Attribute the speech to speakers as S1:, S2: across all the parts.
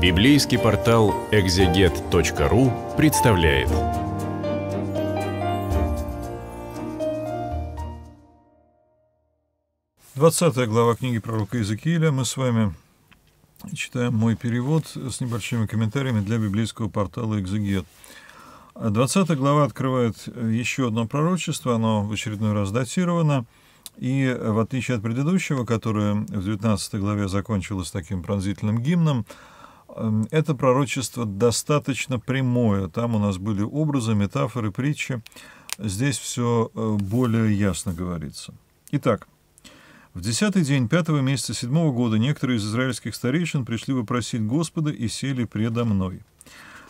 S1: Библейский портал экзегет.ру представляет. Двадцатая глава книги пророка Иезекииля. Мы с вами читаем мой перевод с небольшими комментариями для библейского портала «Экзегет». Двадцатая глава открывает еще одно пророчество, оно в очередной раз датировано. И в отличие от предыдущего, которое в 19 главе закончилось таким пронзительным гимном, Эм, это пророчество достаточно прямое. Там у нас были образы, метафоры, притчи. Здесь все э, более ясно говорится. Итак, в десятый день пятого месяца седьмого года некоторые из израильских старейшин пришли вопросить Господа и сели предо мной.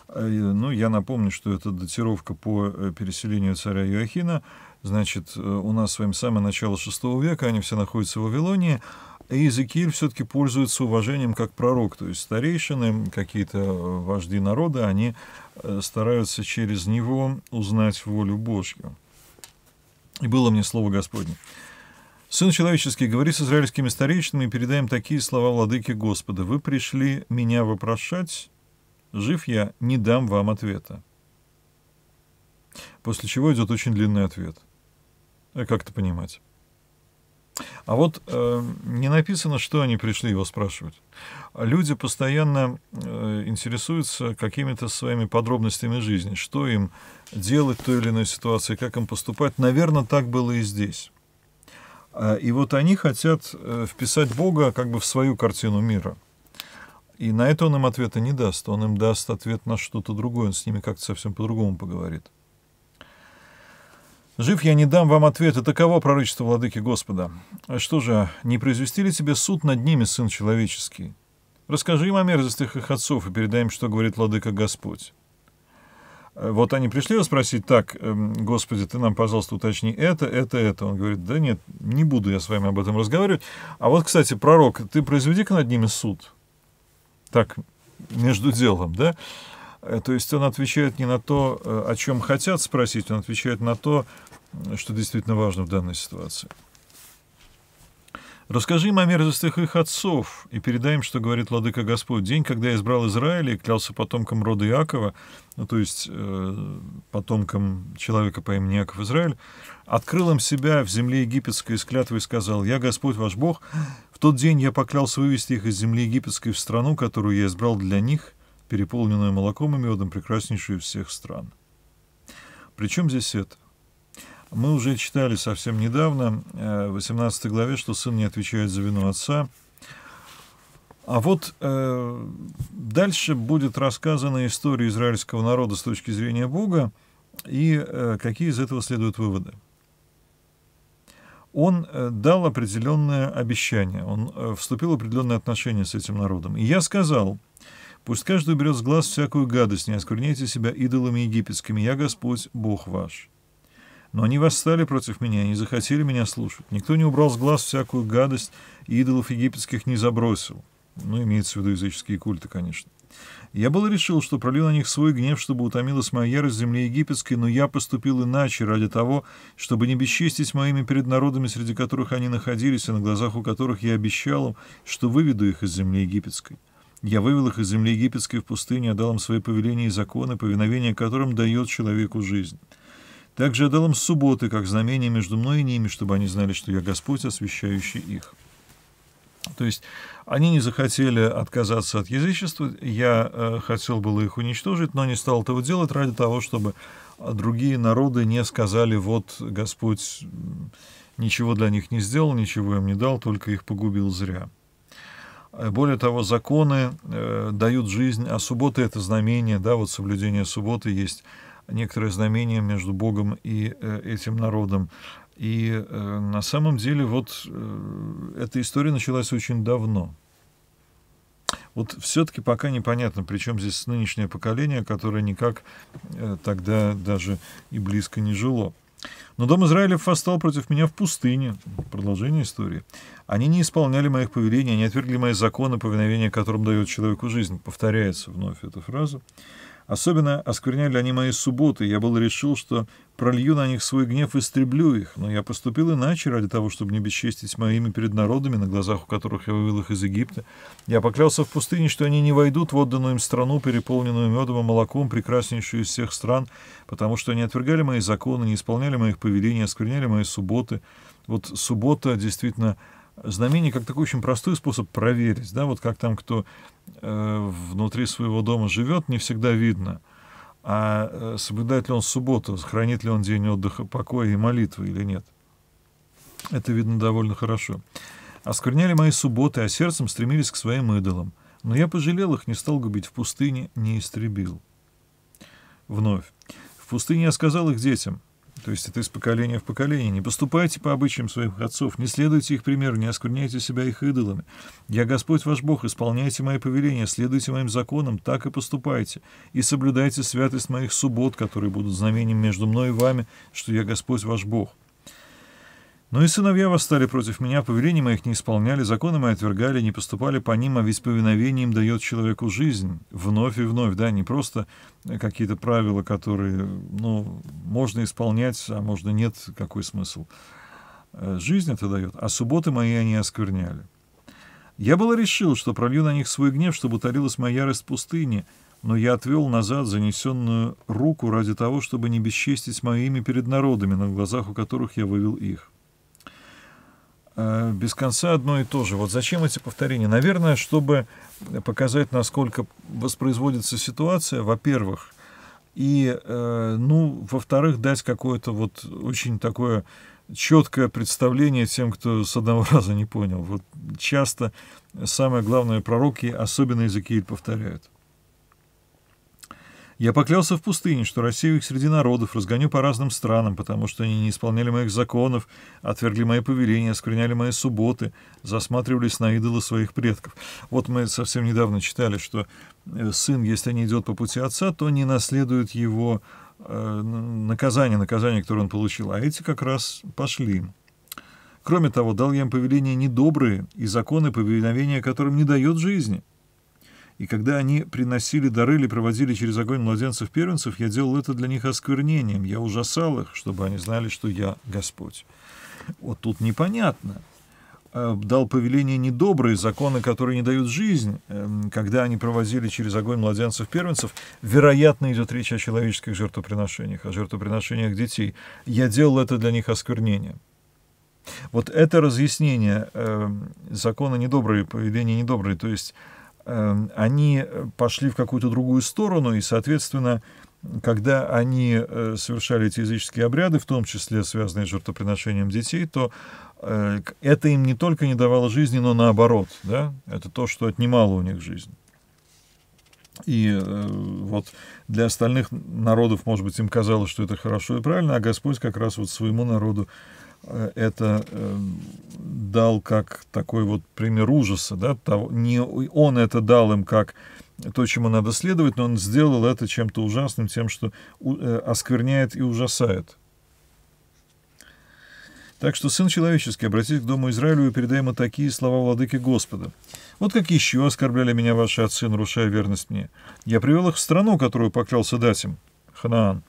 S1: Э, ну, я напомню, что это датировка по э, переселению царя Иоахина. Значит, у нас с вами самое начало шестого века, они все находятся в Вавилонии. И Иезекииль все-таки пользуется уважением как пророк, то есть старейшины, какие-то э, вожди народа, они э, стараются через него узнать волю Божью. И было мне слово Господне. «Сын человеческий, говори с израильскими старейшинами и передай такие слова владыки Господа. Вы пришли меня вопрошать, жив я, не дам вам ответа». После чего идет очень длинный ответ. А как это понимать? А вот э, не написано, что они пришли его спрашивать. Люди постоянно э, интересуются какими-то своими подробностями жизни, что им делать в той или иной ситуации, как им поступать. Наверное, так было и здесь. А, и вот они хотят э, вписать Бога как бы в свою картину мира. И на это он им ответа не даст. Он им даст ответ на что-то другое. Он с ними как-то совсем по-другому поговорит. Жив я не дам вам ответа, таково пророчество владыки Господа. А что же, не произвести ли тебе суд над ними, сын человеческий? Расскажи им о мерзостях их отцов и передай им, что говорит владыка Господь. Э, вот они пришли его спросить, так, эм, Господи, ты нам, пожалуйста, уточни это, это, это. Он говорит, да нет, не буду я с вами об этом разговаривать. А вот, кстати, пророк, ты произведи-ка над ними суд. Так, между делом, да? Э, то есть он отвечает не на то, э, о чем хотят спросить, он отвечает на то, что действительно важно в данной ситуации. «Расскажи им о мерзостях их отцов, и передай им, что говорит Ладыка Господь. День, когда я избрал Израиль и клялся потомкам рода Иакова, ну, то есть э, потомкам человека по имени Иаков Израиль, открыл им себя в земле египетской из клятвы и сказал, «Я Господь ваш Бог, в тот день я поклялся вывести их из земли египетской в страну, которую я избрал для них, переполненную молоком и медом, прекраснейшую из всех стран. Причем здесь это? Мы уже читали совсем недавно, э, в 18 главе, что сын не отвечает за вину отца. А вот э, дальше будет рассказана история израильского народа с точки зрения Бога и э, какие из этого следуют выводы. Он э, дал определенное обещание, он э, вступил в определенные отношения с этим народом. И я сказал, Пусть каждый уберет с глаз всякую гадость, не оскверняйте себя идолами египетскими, я Господь, Бог ваш. Но они восстали против меня и не захотели меня слушать. Никто не убрал с глаз всякую гадость, и идолов египетских не забросил. Ну, имеется в виду языческие культы, конечно. Я было решил, что пролил на них свой гнев, чтобы утомилась моя ярость земли египетской, но я поступил иначе ради того, чтобы не бесчестить моими перед народами, среди которых они находились, и на глазах у которых я обещал им, что выведу их из земли египетской. Я вывел их из земли египетской в пустыне, отдал им свои повеления и законы, повиновение которым дает человеку жизнь. Также отдал им субботы, как знамение между мной и ними, чтобы они знали, что я Господь, освящающий их». То есть они не захотели отказаться от язычества, я э, хотел было их уничтожить, но не стал этого делать ради того, чтобы другие народы не сказали, вот Господь ничего для них не сделал, ничего им не дал, только их погубил зря. Э, более того, законы э, дают жизнь, а суббота — это знамение, да, вот соблюдение субботы есть некоторое знамение между Богом и э, этим народом. И э, на самом деле вот э, эта история началась очень давно. Вот все-таки пока непонятно, причем здесь нынешнее поколение, которое никак э, тогда даже и близко не жило. Но дом Израилев восстал против меня в пустыне. Продолжение истории. Они не исполняли моих повелений, они отвергли мои законы, повиновение которым дает человеку жизнь. Повторяется вновь эта фраза. Особенно оскверняли они мои субботы, я был решил, что пролью на них свой гнев и истреблю их, но я поступил иначе ради того, чтобы не бесчестить мое перед народами, на глазах у которых я вывел их из Египта. Я поклялся в пустыне, что они не войдут в отданную им страну, переполненную медом и молоком, прекраснейшую из всех стран, потому что они отвергали мои законы, не исполняли моих повелений, поведение, оскверняли мои субботы. Вот суббота действительно знамение как такой очень простой способ проверить, да, вот как там кто э, внутри своего дома живет, не всегда видно, а э, соблюдает ли он субботу, хранит ли он день отдыха, покоя и молитвы или нет. Это видно довольно хорошо. Оскверняли мои субботы, а сердцем стремились к своим идолам. Но я пожалел их, не стал губить в пустыне, не истребил. Вновь. В пустыне я сказал их детям — то есть это из поколения в поколение. Не поступайте по обычаям своих отцов, не следуйте их примеру, не оскверняйте себя их идолами. Я Господь ваш Бог, исполняйте мои повеления, следуйте моим законам, так и поступайте. И соблюдайте святость моих суббот, которые будут знамением между мной и вами, что я Господь ваш Бог. Но ну и сыновья восстали против меня, повелений моих не исполняли, законы мои отвергали, не поступали по ним, а ведь повиновением дает человеку жизнь, вновь и вновь, да, не просто э, какие-то правила, которые, ну, можно исполнять, а можно нет, какой смысл. Э, жизнь это дает, а субботы мои они оскверняли. Я было решил, что пролью на них свой гнев, чтобы утолилась моя ярость пустыни, но я отвел назад занесенную руку ради того, чтобы не бесчестить моими перед народами, на глазах у которых я вывел их. Э, без конца одно и то же. Вот зачем эти повторения? Наверное, чтобы показать, насколько воспроизводится ситуация, во-первых, и, э, ну, во-вторых, дать какое-то вот очень такое четкое представление тем, кто с одного раза не понял. Вот часто самое главное пророки, особенно Иезекииль, повторяют. Я поклялся в пустыне, что рассею их среди народов, разгоню по разным странам, потому что они не исполняли моих законов, отвергли мои повеления, оскверняли мои субботы, засматривались на идолы своих предков. Вот мы совсем недавно читали, что э, сын, если не идет по пути отца, то не наследует его э, наказание, наказание, которое он получил. А эти как раз пошли. Кроме того, дал я им повеления недобрые и законы, повиновения которым не дает жизни. И когда они приносили дары или проводили через огонь младенцев-первенцев, я делал это для них осквернением. Я ужасал их, чтобы они знали, что я Господь. Вот тут непонятно. Э, дал повеление недобрые законы, которые не дают жизнь. Эм, когда они проводили через огонь младенцев-первенцев, вероятно, идет речь о человеческих жертвоприношениях, о жертвоприношениях детей. Я делал это для них осквернением. Вот это разъяснение э, закона недобрые, поведение недобрые, то есть Эм, они э, пошли в какую-то другую сторону, и, соответственно, когда они э, совершали эти языческие обряды, в том числе связанные с жертвоприношением детей, то э, это им не только не давало жизни, но наоборот, да, это то, что отнимало у них жизнь. И вот для остальных народов, может быть, им казалось, что это хорошо и правильно, а Господь как раз вот своему народу Э, это э, дал как такой вот пример ужаса, да, того, не он это дал им как то, чему надо следовать, но он сделал это чем-то ужасным, тем, что э, оскверняет и ужасает. Так что, Сын Человеческий, обратись к Дому Израилю и передай ему такие слова владыки Господа. Вот как еще оскорбляли меня ваши отцы, нарушая верность мне. Я привел их в страну, которую поклялся дать им, Ханаан,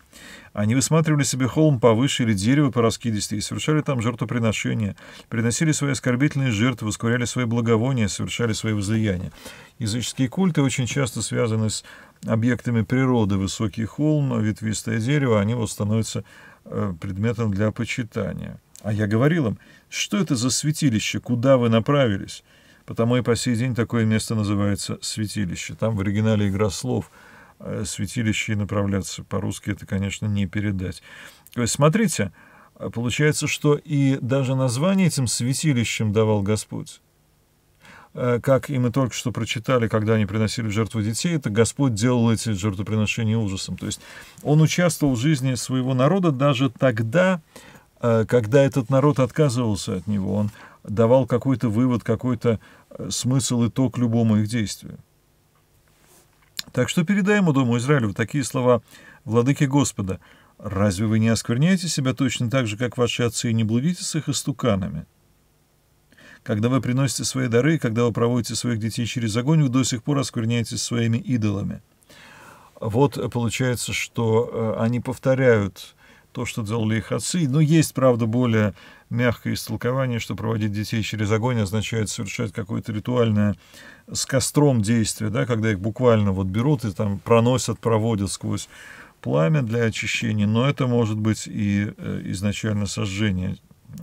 S1: они высматривали себе холм повыше или дерево по раскидистой и совершали там жертвоприношения, приносили свои оскорбительные жертвы, ускоряли свои благовония, совершали свои возлияния. Языческие культы очень часто связаны с объектами природы. Высокий холм, ветвистое дерево, они вот становятся э, предметом для почитания. А я говорил им, что это за святилище, куда вы направились? Потому и по сей день такое место называется святилище. Там в оригинале игра слов – Э, святилище и направляться. По-русски это, конечно, не передать. То э, есть, смотрите, э, получается, что и даже название этим святилищем давал Господь. Как и мы только что прочитали, когда они приносили в жертву детей, это Господь делал эти жертвоприношения ужасом. То есть Он участвовал в жизни своего народа даже тогда, когда этот народ отказывался от Него. Он давал какой-то вывод, какой-то смысл, итог любому их действию. Так что передай ему, Дому Израилю, такие слова «Владыки Господа». «Разве вы не оскверняете себя точно так же, как ваши отцы, и не блудите с их истуканами?» Когда вы приносите свои дары, когда вы проводите своих детей через огонь, вы до сих пор оскверняетесь своими идолами. Вот получается, что э, они повторяют то, что делали их отцы. Но есть, правда, более мягкое истолкование, что проводить детей через огонь означает совершать какое-то ритуальное с костром действие, да, когда их буквально вот берут и там проносят, проводят сквозь пламя для очищения, но это может быть и э, изначально сожжение.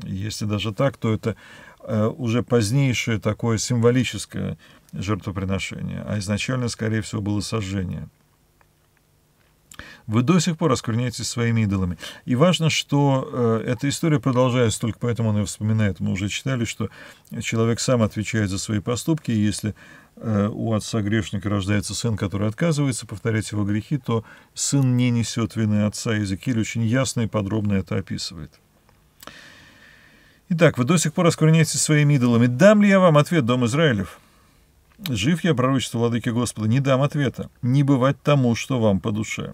S1: Если даже так, то это э, уже позднейшее такое символическое жертвоприношение, а изначально, скорее всего, было сожжение вы до сих пор оскверняетесь своими идолами. И важно, что э, эта история продолжается, только поэтому она и вспоминает. Мы уже читали, что человек сам отвечает за свои поступки, и если э, у отца грешника рождается сын, который отказывается повторять его грехи, то сын не несет вины отца. Иезекииль очень ясно и подробно это описывает. Итак, вы до сих пор оскверняетесь своими идолами. Дам ли я вам ответ, дом Израилев? Жив я, пророчество владыки Господа, не дам ответа. Не бывать тому, что вам по душе.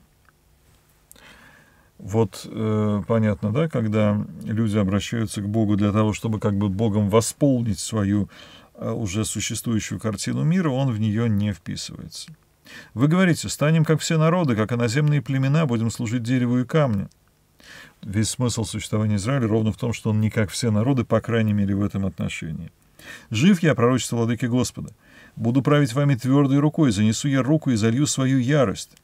S1: Вот э, понятно, да, когда люди обращаются к Богу для того, чтобы как бы Богом восполнить свою э, уже существующую картину мира, он в нее не вписывается. Вы говорите, станем как все народы, как иноземные племена, будем служить дереву и камню. Весь смысл существования Израиля ровно в том, что он не как все народы, по крайней мере, в этом отношении. Жив я, пророчество владыки Господа, буду править вами твердой рукой, занесу я руку и залью свою ярость.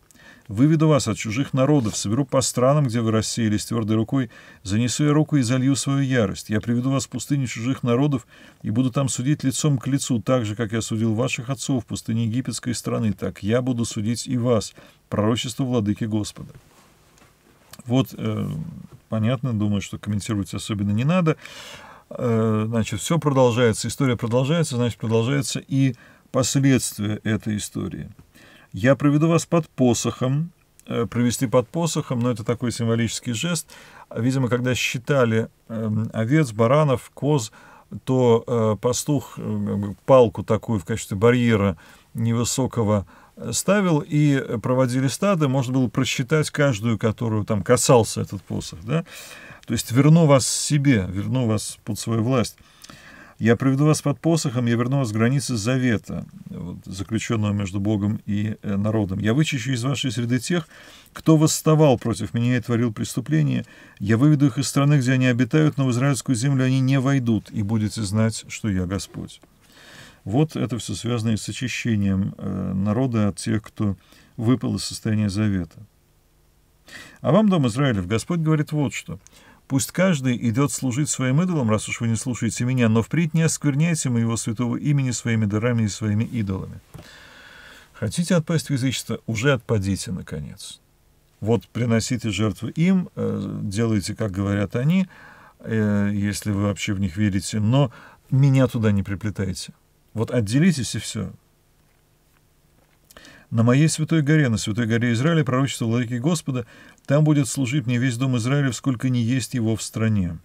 S1: Выведу вас от чужих народов, соберу по странам, где вы рассеялись твердой рукой, занесу я руку и залью свою ярость. Я приведу вас в пустыню чужих народов и буду там судить лицом к лицу, так же, как я судил ваших отцов в пустыне египетской страны, так я буду судить и вас. Пророчество владыки Господа. Вот, э, понятно, думаю, что комментировать особенно не надо. Э, значит, все продолжается, история продолжается, значит, продолжается и последствия этой истории. Я проведу вас под посохом. Э, Провести под посохом, но это такой символический жест. Видимо, когда считали эм, овец, баранов, коз, то э, пастух э, палку такую в качестве барьера невысокого ставил и проводили стады, можно было просчитать каждую, которую там касался этот посох. Да? То есть верну вас себе, верну вас под свою власть. Я проведу вас под посохом, я верну вас к границе завета заключенного между Богом и э, народом. «Я вычищу из вашей среды тех, кто восставал против меня и творил преступления. Я выведу их из страны, где они обитают, но в израильскую землю они не войдут, и будете знать, что я Господь». Вот это все связано и с очищением э, народа от тех, кто выпал из состояния завета. А вам, Дом Израилев, Господь говорит вот что – Пусть каждый идет служить своим идолам, раз уж вы не слушаете меня, но впредь не оскверняйте моего святого имени своими дарами и своими идолами. Хотите отпасть в язычество? Уже отпадите, наконец. Вот приносите жертвы им, э, делайте, как говорят они, э, если вы вообще в них верите, но меня туда не приплетайте. Вот отделитесь и все. На моей святой горе, на святой горе Израиля, пророчество владыки Господа, там будет служить мне весь дом Израиля, сколько не есть его в стране.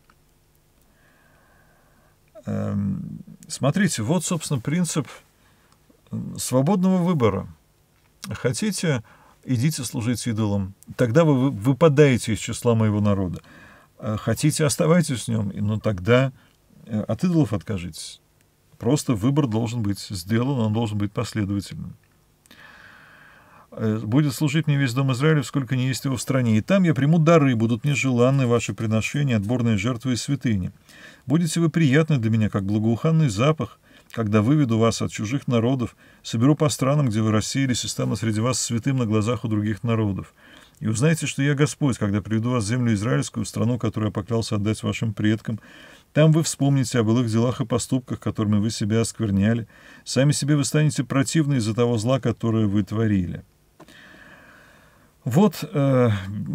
S1: Эм, смотрите, вот, собственно, принцип свободного выбора. Хотите, идите служить идолам. Тогда вы выпадаете из числа моего народа. А хотите, оставайтесь с нем, но ну, тогда э, от идолов откажитесь. Просто выбор должен быть сделан, он должен быть последовательным. Э, будет служить мне весь дом Израилев, сколько не есть его в стране. И там я приму дары, будут мне желанны ваши приношения, отборные жертвы и святыни. Будете вы приятны для меня, как благоуханный запах, когда выведу вас от чужих народов, соберу по странам, где вы рассеялись, и стану среди вас святым на глазах у других народов. И узнаете, что я Господь, когда приведу вас в землю израильскую, страну, которую я поклялся отдать вашим предкам, там вы вспомните о былых делах и поступках, которыми вы себя оскверняли. Сами себе вы станете противны из-за того зла, которое вы творили». Вот э,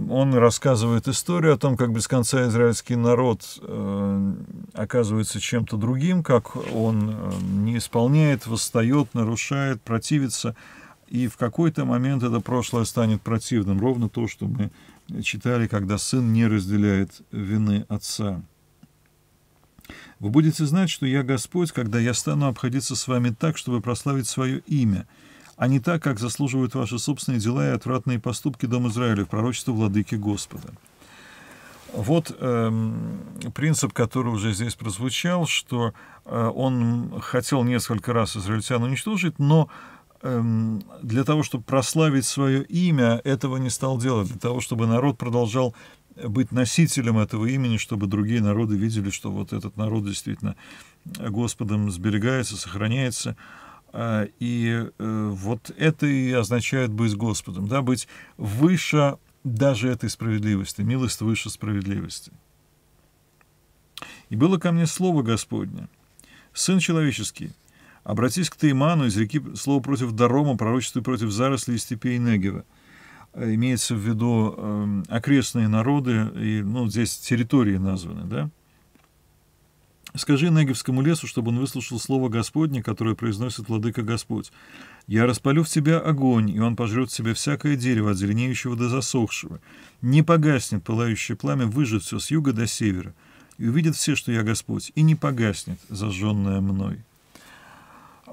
S1: он рассказывает историю о том, как без конца израильский народ э, оказывается чем-то другим, как он э, не исполняет, восстает, нарушает, противится, и в какой-то момент это прошлое станет противным. Ровно то, что мы читали, когда сын не разделяет вины отца. Вы будете знать, что я Господь, когда я стану обходиться с вами так, чтобы прославить свое имя – а не так, как заслуживают ваши собственные дела и отвратные поступки Дом Израиля в пророчестве Владыки Господа. Вот э, принцип, который уже здесь прозвучал, что э, он хотел несколько раз израильтян уничтожить, но э, для того, чтобы прославить свое имя, этого не стал делать, для того, чтобы народ продолжал быть носителем этого имени, чтобы другие народы видели, что вот этот народ действительно Господом сберегается, сохраняется. А, и э, вот это и означает быть Господом, да, быть выше даже этой справедливости, милость выше справедливости. «И было ко мне слово Господне, сын человеческий, обратись к Тайману из реки слово против Дарома, пророчество против зарослей и степей Негева». А, имеется в виду эм, окрестные народы, и, ну, здесь территории названы, да? Скажи Негевскому лесу, чтобы он выслушал слово Господне, которое произносит Владыка Господь. «Я распалю в тебя огонь, и он пожрет в себе всякое дерево, от зеленеющего до засохшего. Не погаснет пылающее пламя, выжжет все с юга до севера. И увидят все, что я Господь, и не погаснет зажженное мной».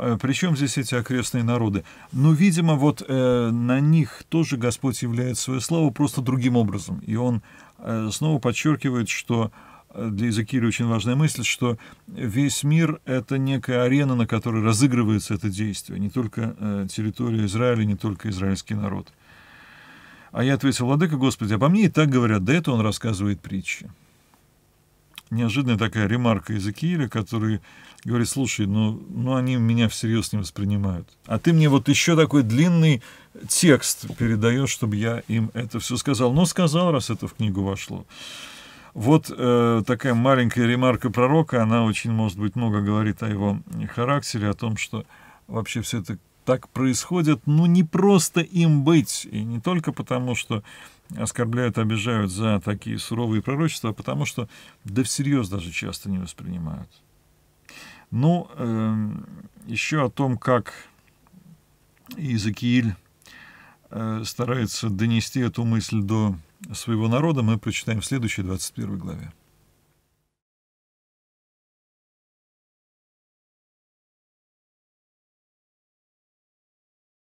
S1: А Причем здесь эти окрестные народы? Ну, видимо, вот э, на них тоже Господь являет свое слово просто другим образом. И он э, снова подчеркивает, что для Изакири очень важная мысль, что весь мир — это некая арена, на которой разыгрывается это действие, не только э, территория Израиля, не только израильский народ. А я ответил, Владыка Господи, обо мне и так говорят, да это он рассказывает притчи. Неожиданная такая ремарка из Икииля, который говорит, слушай, ну, ну они меня всерьез не воспринимают. А ты мне вот еще такой длинный текст передаешь, чтобы я им это все сказал. Ну, сказал, раз это в книгу вошло. Вот э, такая маленькая ремарка пророка, она очень, может быть, много говорит о его характере, о том, что вообще все это так происходит, ну, не просто им быть, и не только потому, что оскорбляют, обижают за такие суровые пророчества, а потому что да всерьез даже часто не воспринимают. Ну, э, эм, еще о том, как Иезекииль э, старается донести эту мысль до своего народа мы прочитаем в следующей 21 главе.